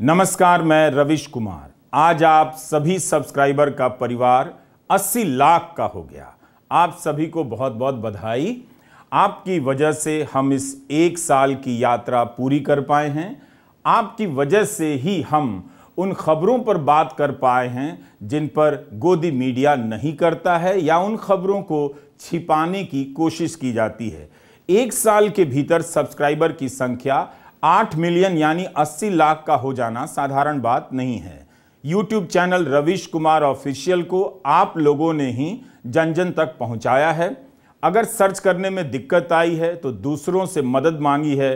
नमस्कार मैं रविश कुमार आज आप सभी सब्सक्राइबर का परिवार 80 लाख का हो गया आप सभी को बहुत बहुत बधाई आपकी वजह से हम इस एक साल की यात्रा पूरी कर पाए हैं आपकी वजह से ही हम उन खबरों पर बात कर पाए हैं जिन पर गोदी मीडिया नहीं करता है या उन खबरों को छिपाने की कोशिश की जाती है एक साल के भीतर सब्सक्राइबर की संख्या आठ मिलियन यानी अस्सी लाख का हो जाना साधारण बात नहीं है YouTube channel Ravish Kumar official को आप लोगों ने ही जन जन तक पहुंचाया है अगर सर्च करने में दिक्कत आई है तो दूसरों से मदद मांगी है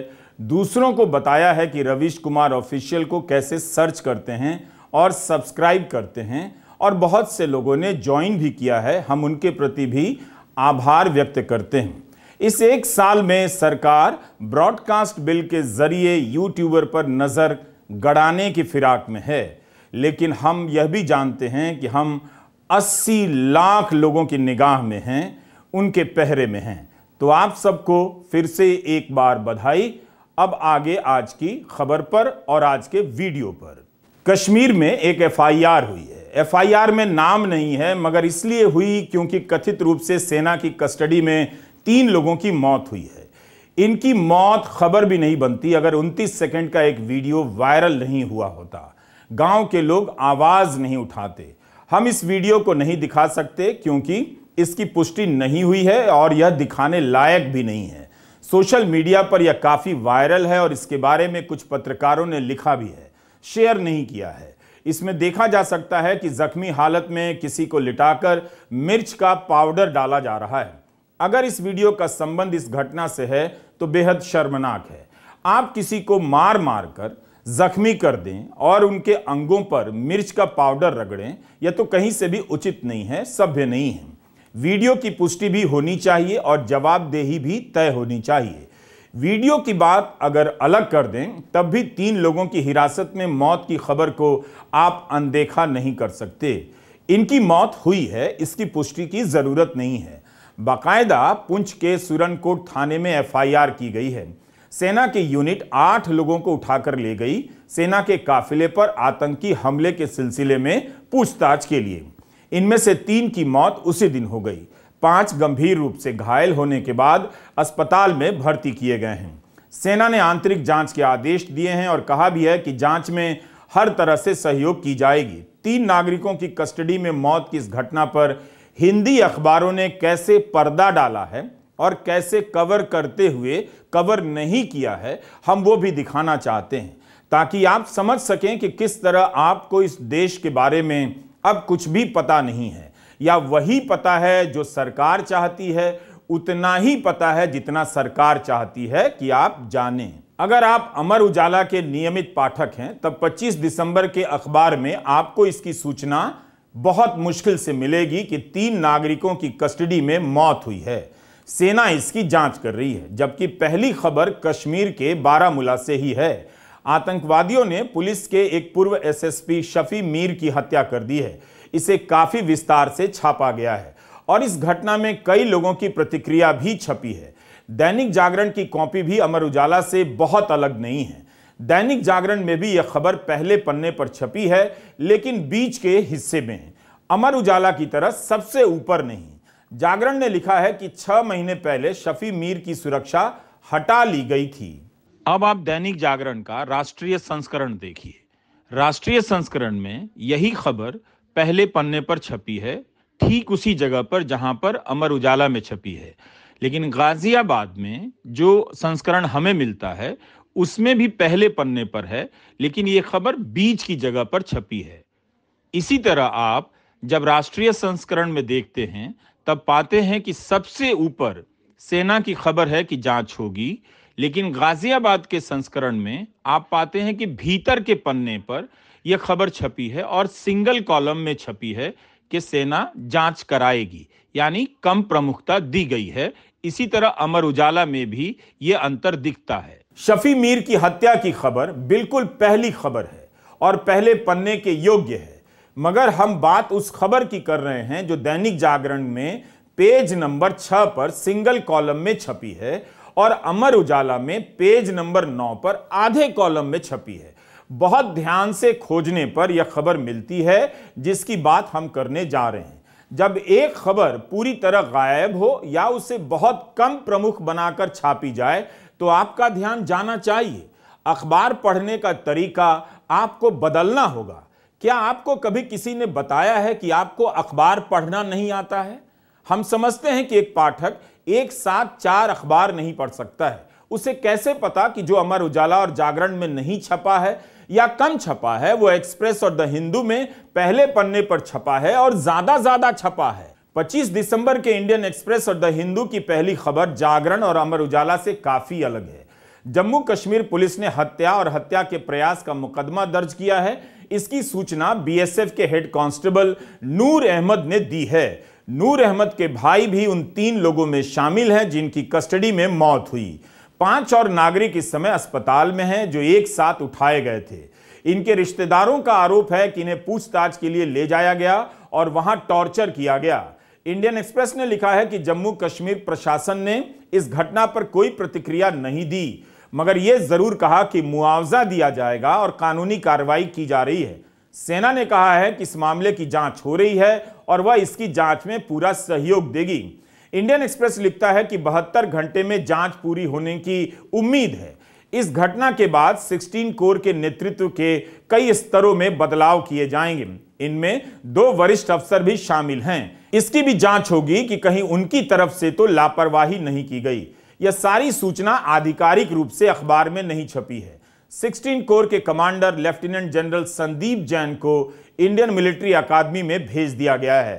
दूसरों को बताया है कि रविश कुमार ऑफिशियल को कैसे सर्च करते हैं और सब्सक्राइब करते हैं और बहुत से लोगों ने ज्वाइन भी किया है हम उनके प्रति भी आभार व्यक्त करते हैं इस एक साल में सरकार ब्रॉडकास्ट बिल के जरिए यूट्यूबर पर नज़र गड़ाने की फिराक में है लेकिन हम यह भी जानते हैं कि हम 80 लाख लोगों की निगाह में हैं उनके पहरे में हैं तो आप सबको फिर से एक बार बधाई अब आगे आज की खबर पर और आज के वीडियो पर कश्मीर में एक एफआईआर हुई है एफआईआर में नाम नहीं है मगर इसलिए हुई क्योंकि कथित रूप से सेना की कस्टडी में तीन लोगों की मौत हुई है इनकी मौत खबर भी नहीं बनती अगर 29 सेकंड का एक वीडियो वायरल नहीं हुआ होता गांव के लोग आवाज नहीं उठाते हम इस वीडियो को नहीं दिखा सकते क्योंकि इसकी पुष्टि नहीं हुई है और यह दिखाने लायक भी नहीं है सोशल मीडिया पर यह काफ़ी वायरल है और इसके बारे में कुछ पत्रकारों ने लिखा भी है शेयर नहीं किया है इसमें देखा जा सकता है कि जख्मी हालत में किसी को लिटाकर मिर्च का पाउडर डाला जा रहा है अगर इस वीडियो का संबंध इस घटना से है तो बेहद शर्मनाक है आप किसी को मार मार कर जख्मी कर दें और उनके अंगों पर मिर्च का पाउडर रगड़ें यह तो कहीं से भी उचित नहीं है सभ्य नहीं है वीडियो की पुष्टि भी होनी चाहिए और जवाबदेही भी तय होनी चाहिए वीडियो की बात अगर अलग कर दें तब भी तीन लोगों की हिरासत में मौत की खबर को आप अनदेखा नहीं कर सकते इनकी मौत हुई है इसकी पुष्टि की ज़रूरत नहीं है बाकायदा पुंछ के सुरनकोट थाने में एफआईआर की गई है सेना की यूनिट आठ लोगों को उठाकर ले गई सेना के काफिले पर आतंकी हमले के सिलसिले में पूछताछ के लिए इनमें से तीन की मौत उसी दिन हो गई पांच गंभीर रूप से घायल होने के बाद अस्पताल में भर्ती किए गए हैं सेना ने आंतरिक जांच के आदेश दिए हैं और कहा भी है कि जांच में हर तरह से सहयोग की जाएगी तीन नागरिकों की कस्टडी में मौत की इस घटना पर हिंदी अखबारों ने कैसे पर्दा डाला है और कैसे कवर करते हुए कवर नहीं किया है हम वो भी दिखाना चाहते हैं ताकि आप समझ सकें कि किस तरह आपको इस देश के बारे में अब कुछ भी पता नहीं है या वही पता है जो सरकार चाहती है उतना ही पता है जितना सरकार चाहती है कि आप जाने अगर आप अमर उजाला के नियमित पाठक हैं तब 25 दिसंबर के अखबार में आपको इसकी सूचना बहुत मुश्किल से मिलेगी कि तीन नागरिकों की कस्टडी में मौत हुई है सेना इसकी जांच कर रही है जबकि पहली खबर कश्मीर के बारामूला से ही है आतंकवादियों ने पुलिस के एक पूर्व एसएसपी शफी मीर की हत्या कर दी है इसे काफी विस्तार से छापा गया है और इस घटना में कई लोगों की प्रतिक्रिया भी छपी है दैनिक जागरण की कॉपी भी अमर उजाला से बहुत अलग नहीं है दैनिक जागरण में भी यह खबर पहले पन्ने पर छपी है लेकिन बीच के हिस्से में है अमर उजाला की तरह सबसे ऊपर नहीं जागरण ने लिखा है कि छह महीने पहले शफी मीर की सुरक्षा हटा ली गई थी अब आप दैनिक जागरण का राष्ट्रीय संस्करण देखिए राष्ट्रीय संस्करण में यही खबर पहले पन्ने पर छपी है ठीक उसी जगह पर जहां पर अमर उजाला में छपी है लेकिन गाजियाबाद में जो संस्करण हमें मिलता है उसमें भी पहले पन्ने पर है लेकिन यह खबर बीच की जगह पर छपी है इसी तरह आप जब राष्ट्रीय संस्करण में देखते हैं तब पाते हैं कि सबसे ऊपर सेना की खबर है कि जांच होगी लेकिन गाजियाबाद के संस्करण में आप पाते हैं कि भीतर के पन्ने पर यह खबर छपी है और सिंगल कॉलम में छपी है कि सेना जांच कराएगी यानी कम प्रमुखता दी गई है इसी तरह अमर उजाला में भी ये अंतर दिखता है शफी मीर की हत्या की खबर बिल्कुल पहली खबर है और पहले पन्ने के योग्य है मगर हम बात उस खबर की कर रहे हैं जो दैनिक जागरण में पेज नंबर छह पर सिंगल कॉलम में छपी है और अमर उजाला में पेज नंबर नौ पर आधे कॉलम में छपी है बहुत ध्यान से खोजने पर यह खबर मिलती है जिसकी बात हम करने जा रहे हैं जब एक खबर पूरी तरह गायब हो या उसे बहुत कम प्रमुख बनाकर छापी जाए तो आपका ध्यान जाना चाहिए अखबार पढ़ने का तरीका आपको बदलना होगा क्या आपको कभी किसी ने बताया है कि आपको अखबार पढ़ना नहीं आता है हम समझते हैं कि एक पाठक एक साथ चार अखबार नहीं पढ़ सकता है उसे कैसे पता कि जो अमर उजाला और जागरण में नहीं छपा है या कम छपा है वो एक्सप्रेस और द हिंदू में पहले पन्ने पर छपा है और ज्यादा ज्यादा छपा है 25 दिसंबर के इंडियन एक्सप्रेस और द हिंदू की पहली खबर जागरण और अमर उजाला से काफी अलग है जम्मू कश्मीर पुलिस ने हत्या और हत्या के प्रयास का मुकदमा दर्ज किया है इसकी सूचना बीएसएफ के हेड कांस्टेबल नूर अहमद ने दी है नूर अहमद के भाई भी उन तीन लोगों में शामिल हैं जिनकी कस्टडी में मौत हुई पांच और नागरिक इस समय अस्पताल में हैं जो एक साथ उठाए गए थे इनके रिश्तेदारों का आरोप है कि इन्हें पूछताछ के लिए ले जाया गया और वहां टॉर्चर किया गया इंडियन एक्सप्रेस ने लिखा है कि जम्मू कश्मीर प्रशासन ने इस घटना पर कोई प्रतिक्रिया नहीं दी मगर यह जरूर कहा कि मुआवजा दिया जाएगा और कानूनी कार्रवाई की जा रही है सेना ने कहा है कि इस मामले की जांच हो रही है और वह इसकी जांच में पूरा सहयोग देगी इंडियन एक्सप्रेस लिखता है कि बहत्तर घंटे में जांच पूरी होने की उम्मीद है इस घटना के बाद 16 कोर के नेतृत्व के कई स्तरों में बदलाव किए जाएंगे इनमें दो वरिष्ठ अफसर भी शामिल हैं इसकी भी जांच होगी कि कहीं उनकी तरफ से तो लापरवाही नहीं की गई यह सारी सूचना आधिकारिक रूप से अखबार में नहीं छपी है 16 कोर के commander lieutenant general Sandeep Jain को इंडियन मिलिट्री अकादमी में भेज दिया गया है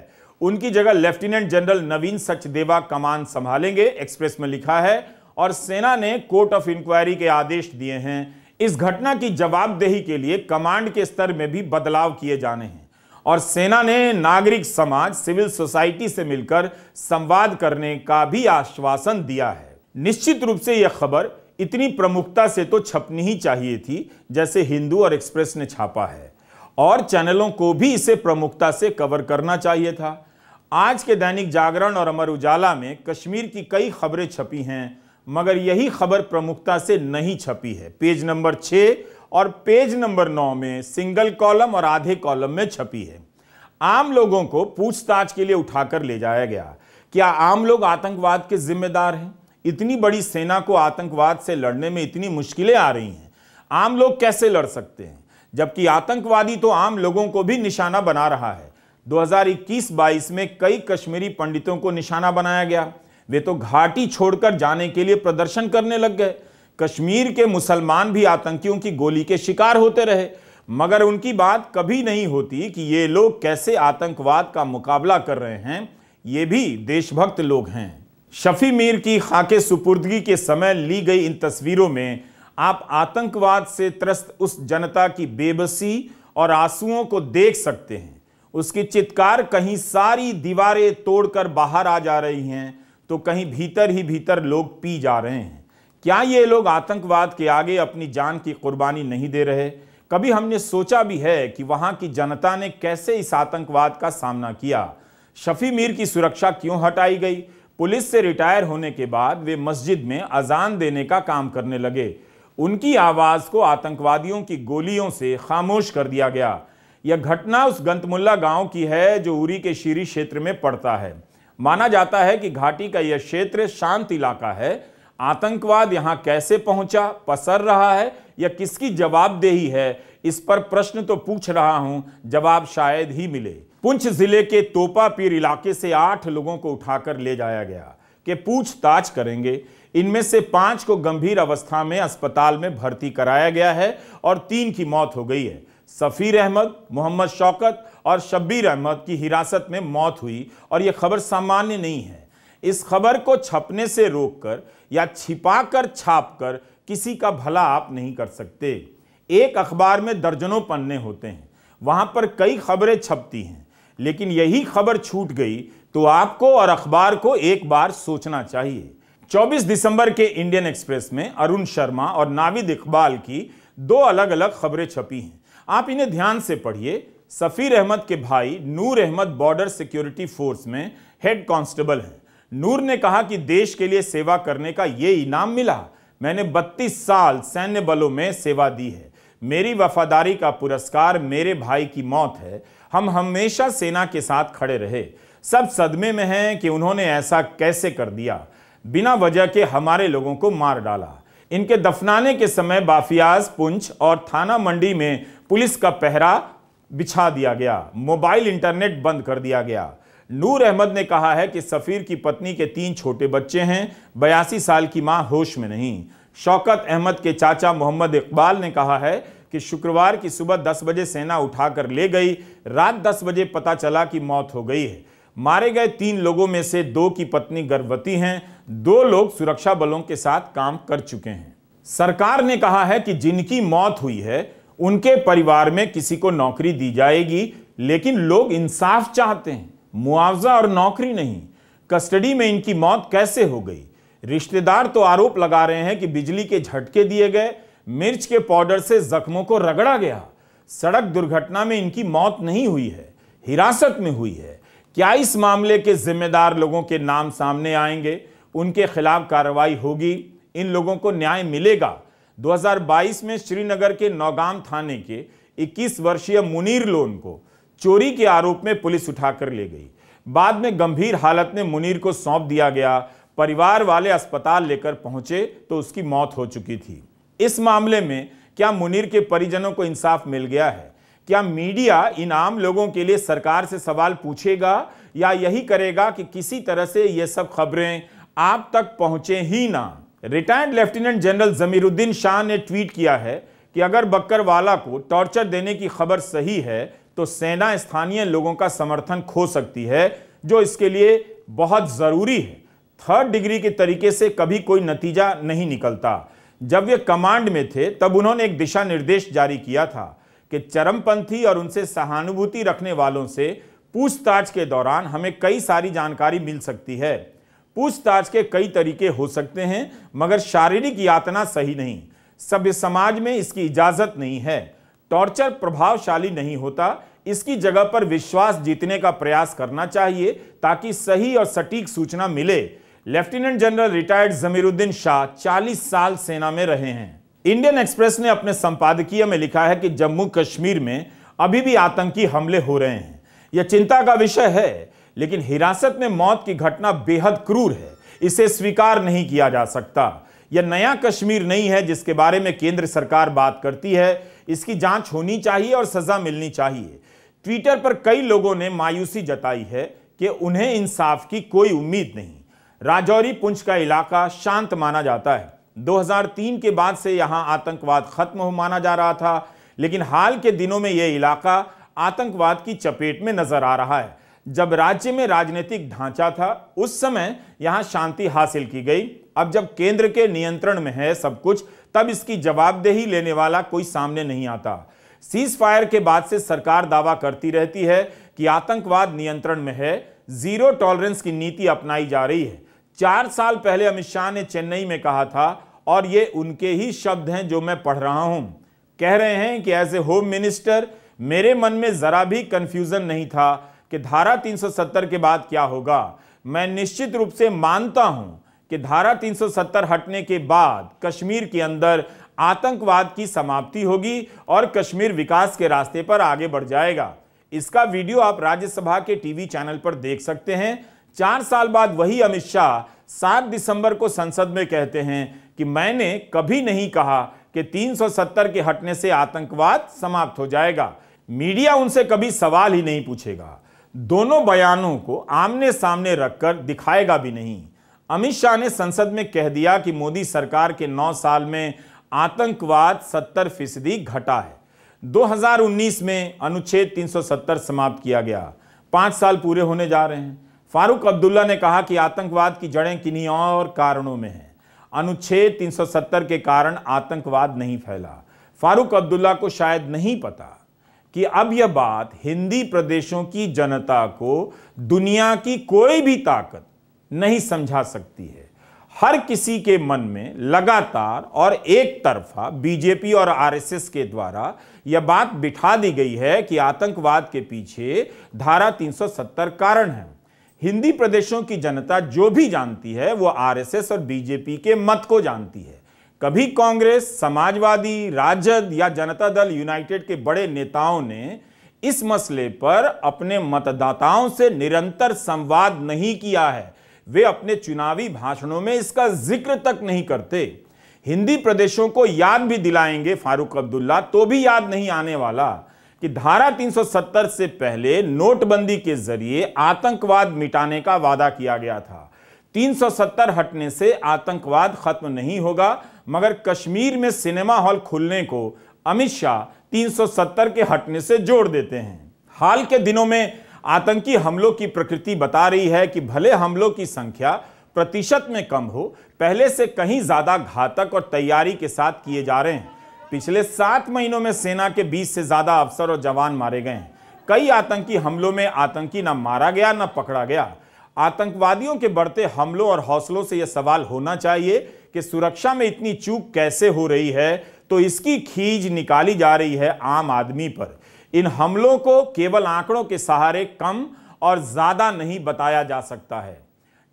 उनकी जगह लेफ्टिनेंट जनरल नवीन सचदेवा कमान संभालेंगे एक्सप्रेस में लिखा है और सेना ने कोर्ट ऑफ इंक्वायरी के आदेश दिए हैं इस घटना की जवाबदेही के लिए कमांड के स्तर में भी बदलाव किए जाने हैं और सेना ने नागरिक समाज सिविल सोसाइटी से मिलकर संवाद करने का भी आश्वासन दिया है निश्चित रूप से यह खबर इतनी प्रमुखता से तो छपनी ही चाहिए थी जैसे हिंदू और एक्सप्रेस ने छापा है और चैनलों को भी इसे प्रमुखता से कवर करना चाहिए था आज के दैनिक जागरण और अमर उजाला में कश्मीर की कई खबरें छपी हैं मगर यही खबर प्रमुखता से नहीं छपी है पेज नंबर छः और पेज नंबर नौ में सिंगल कॉलम और आधे कॉलम में छपी है आम लोगों को पूछताछ के लिए उठाकर ले जाया गया क्या आम लोग आतंकवाद के जिम्मेदार हैं इतनी बड़ी सेना को आतंकवाद से लड़ने में इतनी मुश्किलें आ रही हैं आम लोग कैसे लड़ सकते हैं जबकि आतंकवादी तो आम लोगों को भी निशाना बना रहा है 2021-22 में कई कश्मीरी पंडितों को निशाना बनाया गया वे तो घाटी छोड़कर जाने के लिए प्रदर्शन करने लग गए कश्मीर के मुसलमान भी आतंकियों की गोली के शिकार होते रहे मगर उनकी बात कभी नहीं होती कि ये लोग कैसे आतंकवाद का मुकाबला कर रहे हैं ये भी देशभक्त लोग हैं शफी मीर की खाके सुपुर्दगी के समय ली गई इन तस्वीरों में आप आतंकवाद से त्रस्त उस जनता की बेबसी और आंसुओं को देख सकते हैं उसकी चित्कार कहीं सारी दीवारें तोड़कर बाहर आ जा रही हैं तो कहीं भीतर ही भीतर लोग पी जा रहे हैं क्या ये लोग आतंकवाद के आगे अपनी जान की कुर्बानी नहीं दे रहे कभी हमने सोचा भी है कि वहां की जनता ने कैसे इस आतंकवाद का सामना किया शफी मीर की सुरक्षा क्यों हटाई गई पुलिस से रिटायर होने के बाद वे मस्जिद में अजान देने का काम करने लगे उनकी आवाज़ को आतंकवादियों की गोलियों से खामोश कर दिया गया यह घटना उस गंतमुल्ला गांव की है जो उरी के शीरी क्षेत्र में पड़ता है माना जाता है कि घाटी का यह क्षेत्र शांत इलाका है आतंकवाद यहां कैसे पहुंचा पसर रहा है या किसकी जवाबदेही है इस पर प्रश्न तो पूछ रहा हूं जवाब शायद ही मिले पुंछ जिले के तोपापीर इलाके से आठ लोगों को उठाकर ले जाया गया कि पूछताछ करेंगे इनमें से पांच को गंभीर अवस्था में अस्पताल में भर्ती कराया गया है और तीन की मौत हो गई है सफ़ीर अहमद मोहम्मद शौकत और शब्बीर अहमद की हिरासत में मौत हुई और यह खबर सामान्य नहीं है इस खबर को छपने से रोककर या छिपाकर छापकर किसी का भला आप नहीं कर सकते एक अखबार में दर्जनों पन्ने होते हैं वहाँ पर कई खबरें छपती हैं लेकिन यही खबर छूट गई तो आपको और अखबार को एक बार सोचना चाहिए 24 दिसंबर के इंडियन एक्सप्रेस में अरुण शर्मा और नाविद इकबाल की दो अलग अलग खबरें छपी हैं आप इन्हें ध्यान से पढ़िए सफ़ीर अहमद के भाई Noor Ahmad border security force में हेड कांस्टेबल हैं नूर ने कहा कि देश के लिए सेवा करने का ये इनाम मिला मैंने 32 साल सैन्य बलों में सेवा दी है मेरी वफादारी का पुरस्कार मेरे भाई की मौत है हम हमेशा सेना के साथ खड़े रहे सब सदमे में हैं कि उन्होंने ऐसा कैसे कर दिया बिना वजह के हमारे लोगों को मार डाला इनके दफनाने के समय बाफियाज पुंछ और थाना मंडी में पुलिस का पहरा बिछा दिया गया मोबाइल इंटरनेट बंद कर दिया गया नूर अहमद ने कहा है कि सफ़ीर की पत्नी के तीन छोटे बच्चे हैं बयासी साल की मां होश में नहीं शौकत अहमद के चाचा मोहम्मद इकबाल ने कहा है कि शुक्रवार की सुबह दस बजे सेना उठाकर ले गई रात दस बजे पता चला कि मौत हो गई है मारे गए तीन लोगों में से दो की पत्नी गर्भवती हैं दो लोग सुरक्षा बलों के साथ काम कर चुके हैं सरकार ने कहा है कि जिनकी मौत हुई है उनके परिवार में किसी को नौकरी दी जाएगी लेकिन लोग इंसाफ चाहते हैं मुआवजा और नौकरी नहीं कस्टडी में इनकी मौत कैसे हो गई रिश्तेदार तो आरोप लगा रहे हैं कि बिजली के झटके दिए गए मिर्च के पाउडर से जख्मों को रगड़ा गया सड़क दुर्घटना में इनकी मौत नहीं हुई है हिरासत में हुई है क्या इस मामले के जिम्मेदार लोगों के नाम सामने आएंगे उनके खिलाफ कार्रवाई होगी इन लोगों को न्याय मिलेगा 2022 में श्रीनगर के नौगाम थाने के 21 वर्षीय मुनीर लोन को चोरी के आरोप में पुलिस उठाकर ले गई बाद में गंभीर हालत में मुनीर को सौंप दिया गया परिवार वाले अस्पताल लेकर पहुंचे तो उसकी मौत हो चुकी थी इस मामले में क्या मुनीर के परिजनों को इंसाफ मिल गया है क्या मीडिया इन आम लोगों के लिए सरकार से सवाल पूछेगा या यही करेगा कि किसी तरह से ये सब खबरें आप तक पहुंचे ही ना retired lieutenant general Zameeruddin Shah ने ट्वीट किया है कि अगर बकरवाला को टॉर्चर देने की खबर सही है तो सेना स्थानीय लोगों का समर्थन खो सकती है जो इसके लिए बहुत ज़रूरी है थर्ड डिग्री के तरीके से कभी कोई नतीजा नहीं निकलता जब वे कमांड में थे तब उन्होंने एक दिशा निर्देश जारी किया था कि चरमपंथी और उनसे सहानुभूति रखने वालों से पूछताछ के दौरान हमें कई सारी जानकारी मिल सकती है पूछताछ के कई तरीके हो सकते हैं मगर शारीरिक यातना सही नहीं सभ्य समाज में इसकी इजाज़त नहीं है टॉर्चर प्रभावशाली नहीं होता इसकी जगह पर विश्वास जीतने का प्रयास करना चाहिए ताकि सही और सटीक सूचना मिले lieutenant general retired Zameeruddin Shah 40 साल सेना में रहे हैं इंडियन एक्सप्रेस ने अपने संपादकीय में लिखा है कि जम्मू कश्मीर में अभी भी आतंकी हमले हो रहे हैं यह चिंता का विषय है लेकिन हिरासत में मौत की घटना बेहद क्रूर है इसे स्वीकार नहीं किया जा सकता यह नया कश्मीर नहीं है जिसके बारे में केंद्र सरकार बात करती है इसकी जांच होनी चाहिए और सजा मिलनी चाहिए ट्विटर पर कई लोगों ने मायूसी जताई है कि उन्हें इंसाफ की कोई उम्मीद नहीं राजौरी पुंछ का इलाका शांत माना जाता है 2003 के बाद से यहां आतंकवाद खत्म हो माना जा रहा था लेकिन हाल के दिनों में यह इलाका आतंकवाद की चपेट में नजर आ रहा है जब राज्य में राजनीतिक ढांचा था उस समय यहां शांति हासिल की गई अब जब केंद्र के नियंत्रण में है सब कुछ तब इसकी जवाबदेही लेने वाला कोई सामने नहीं आता सीज फायर के बाद से सरकार दावा करती रहती है कि आतंकवाद नियंत्रण में है जीरो टॉलरेंस की नीति अपनाई जा रही है चार साल पहले अमित शाह ने चेन्नई में कहा था और ये उनके ही शब्द हैं जो मैं पढ़ रहा हूं कह रहे हैं कि एज ए होम मिनिस्टर मेरे मन में जरा भी कंफ्यूजन नहीं था कि धारा 370 के बाद क्या होगा मैं निश्चित रूप से मानता हूं कि धारा 370 हटने के बाद कश्मीर के अंदर आतंकवाद की समाप्ति होगी और कश्मीर विकास के रास्ते पर आगे बढ़ जाएगा इसका वीडियो आप राज्यसभा के टीवी चैनल पर देख सकते हैं चार साल बाद वही अमित शाह सात दिसंबर को संसद में कहते हैं कि मैंने कभी नहीं कहा कि 370 के हटने से आतंकवाद समाप्त हो जाएगा मीडिया उनसे कभी सवाल ही नहीं पूछेगा दोनों बयानों को आमने सामने रखकर दिखाएगा भी नहीं अमित शाह ने संसद में कह दिया कि मोदी सरकार के नौ साल में आतंकवाद सत्तर फीसदी घटा है 2019 में अनुच्छेद 370 समाप्त किया गया पाँच साल पूरे होने जा रहे हैं फारूक अब्दुल्ला ने कहा कि आतंकवाद की जड़ें किन्हीं और कारणों में हैं अनुच्छेद 370 के कारण आतंकवाद नहीं फैला फारूक अब्दुल्ला को शायद नहीं पता कि अब यह बात हिंदी प्रदेशों की जनता को दुनिया की कोई भी ताकत नहीं समझा सकती है हर किसी के मन में लगातार और एक तरफा बीजेपी और आरएसएस के द्वारा यह बात बिठा दी गई है कि आतंकवाद के पीछे धारा 370 कारण है हिंदी प्रदेशों की जनता जो भी जानती है वो आरएसएस और बीजेपी के मत को जानती है कभी कांग्रेस समाजवादी राजद या जनता दल यूनाइटेड के बड़े नेताओं ने इस मसले पर अपने मतदाताओं से निरंतर संवाद नहीं किया है वे अपने चुनावी भाषणों में इसका जिक्र तक नहीं करते हिंदी प्रदेशों को याद भी दिलाएंगे फारूक अब्दुल्ला तो भी याद नहीं आने वाला कि धारा 370 से पहले नोटबंदी के जरिए आतंकवाद मिटाने का वादा किया गया था 370 हटने से आतंकवाद खत्म नहीं होगा मगर कश्मीर में सिनेमा हॉल खुलने को अमित शाह 370 के हटने से जोड़ देते हैं हाल के दिनों में आतंकी हमलों की प्रकृति बता रही है कि भले हमलों की संख्या प्रतिशत में कम हो पहले से कहीं ज़्यादा घातक और तैयारी के साथ किए जा रहे हैं पिछले सात महीनों में सेना के बीस से ज़्यादा अफसर और जवान मारे गए हैं कई आतंकी हमलों में आतंकी न मारा गया न पकड़ा गया आतंकवादियों के बढ़ते हमलों और हौसलों से यह सवाल होना चाहिए कि सुरक्षा में इतनी चूक कैसे हो रही है तो इसकी खीज निकाली जा रही है आम आदमी पर इन हमलों को केवल आंकड़ों के सहारे कम और ज्यादा नहीं बताया जा सकता है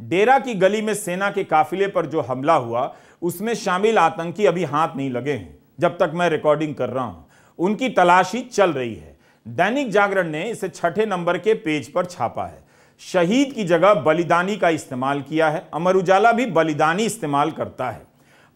डेरा की गली में सेना के काफिले पर जो हमला हुआ उसमें शामिल आतंकी अभी हाथ नहीं लगे हैं जब तक मैं रिकॉर्डिंग कर रहा हूं उनकी तलाशी चल रही है दैनिक जागरण ने इसे छठे नंबर के पेज पर छापा है शहीद की जगह बलिदानी का इस्तेमाल किया है अमर उजाला भी बलिदानी इस्तेमाल करता है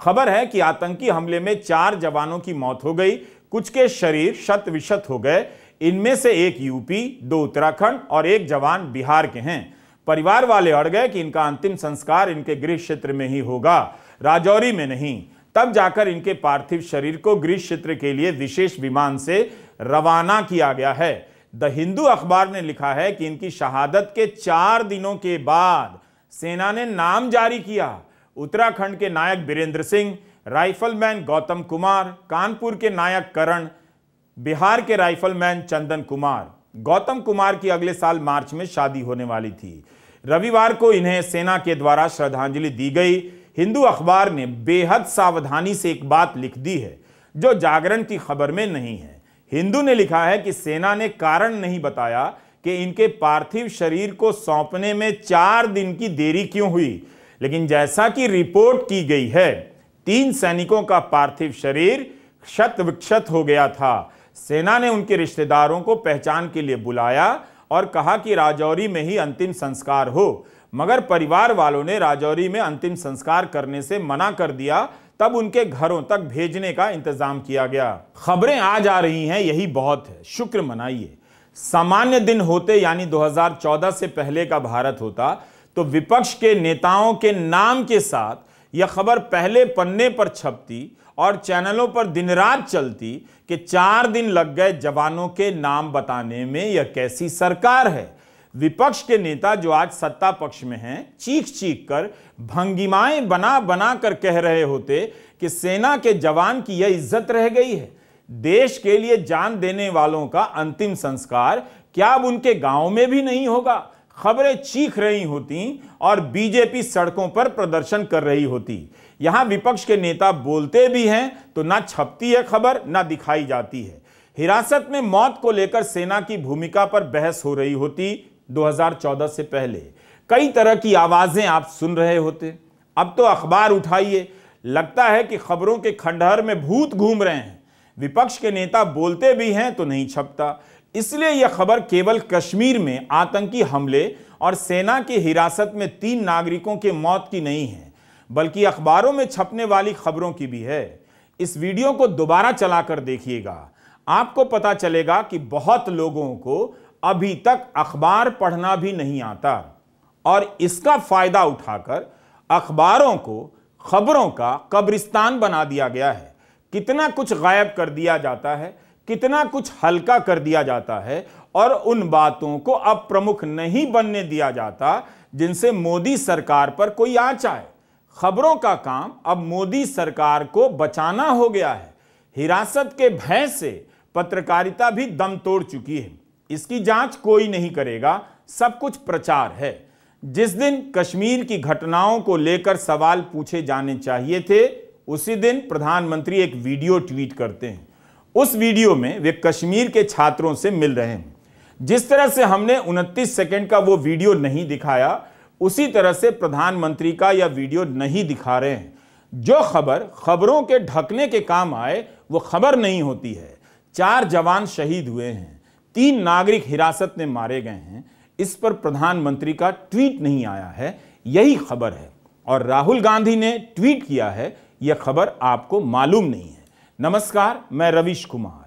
खबर है कि आतंकी हमले में चार जवानों की मौत हो गई कुछ के शरीर शत विशत हो गए इनमें से एक यूपी दो उत्तराखंड और एक जवान बिहार के हैं परिवार वाले अड़ गए कि इनका अंतिम संस्कार इनके गृह क्षेत्र में ही होगा राजौरी में नहीं तब जाकर इनके पार्थिव शरीर को गृह क्षेत्र के लिए विशेष विमान से रवाना किया गया है द हिंदू अखबार ने लिखा है कि इनकी शहादत के चार दिनों के बाद सेना ने नाम जारी किया उत्तराखंड के नायक बीरेंद्र सिंह राइफलमैन गौतम कुमार कानपुर के नायक करण बिहार के राइफलमैन चंदन कुमार गौतम कुमार की अगले साल मार्च में शादी होने वाली थी रविवार को इन्हें सेना के द्वारा श्रद्धांजलि दी गई हिंदू अखबार ने बेहद सावधानी से एक बात लिख दी है जो जागरण की खबर में नहीं है हिंदू ने लिखा है कि सेना ने कारण नहीं बताया कि इनके पार्थिव शरीर को सौंपने में चार दिन की देरी क्यों हुई लेकिन जैसा कि रिपोर्ट की गई है तीन सैनिकों का पार्थिव शरीर क्षत विक्षत हो गया था सेना ने उनके रिश्तेदारों को पहचान के लिए बुलाया और कहा कि राजौरी में ही अंतिम संस्कार हो मगर परिवार वालों ने राजौरी में अंतिम संस्कार करने से मना कर दिया तब उनके घरों तक भेजने का इंतजाम किया गया खबरें आज आ रही हैं यही बहुत है शुक्र मनाइए सामान्य दिन होते यानी 2014 से पहले का भारत होता तो विपक्ष के नेताओं के नाम के साथ यह खबर पहले पन्ने पर छपती और चैनलों पर दिन रात चलती कि चार दिन लग गए जवानों के नाम बताने में यह कैसी सरकार है विपक्ष के नेता जो आज सत्ता पक्ष में हैं चीख चीख कर भंगिमाएं बना बना कर कह रहे होते कि सेना के जवान की यह इज्जत रह गई है देश के लिए जान देने वालों का अंतिम संस्कार क्या अब उनके गांव में भी नहीं होगा खबरें चीख रही होती और बीजेपी सड़कों पर प्रदर्शन कर रही होती यहां विपक्ष के नेता बोलते भी हैं तो ना छपती है खबर ना दिखाई जाती है हिरासत में मौत को लेकर सेना की भूमिका पर बहस हो रही होती 2014 से पहले कई तरह की आवाजें आप सुन रहे होते अब तो अखबार उठाइए लगता है कि खबरों के खंडहर में भूत घूम रहे हैं विपक्ष के नेता बोलते भी हैं तो नहीं छपता इसलिए यह खबर केवल कश्मीर में आतंकी हमले और सेना की हिरासत में तीन नागरिकों के मौत की नहीं है बल्कि अखबारों में छपने वाली खबरों की भी है इस वीडियो को दोबारा चलाकर देखिएगा आपको पता चलेगा कि बहुत लोगों को अभी तक अखबार पढ़ना भी नहीं आता और इसका फायदा उठाकर अखबारों को खबरों का कब्रिस्तान बना दिया गया है कितना कुछ गायब कर दिया जाता है कितना कुछ हल्का कर दिया जाता है और उन बातों को अब प्रमुख नहीं बनने दिया जाता जिनसे मोदी सरकार पर कोई आँच आए खबरों का काम अब मोदी सरकार को बचाना हो गया है हिरासत के भय से पत्रकारिता भी दम तोड़ चुकी है इसकी जांच कोई नहीं करेगा सब कुछ प्रचार है जिस दिन कश्मीर की घटनाओं को लेकर सवाल पूछे जाने चाहिए थे उसी दिन प्रधानमंत्री एक वीडियो ट्वीट करते हैं उस वीडियो में वे कश्मीर के छात्रों से मिल रहे हैं जिस तरह से हमने 29 सेकंड का वो वीडियो नहीं दिखाया उसी तरह से प्रधानमंत्री का यह वीडियो नहीं दिखा रहे हैं जो खबर खबरों के ढकने के काम आए वो खबर नहीं होती है चार जवान शहीद हुए हैं तीन नागरिक हिरासत में मारे गए हैं इस पर प्रधानमंत्री का ट्वीट नहीं आया है यही खबर है और राहुल गांधी ने ट्वीट किया है यह खबर आपको मालूम नहीं है नमस्कार मैं रविश कुमार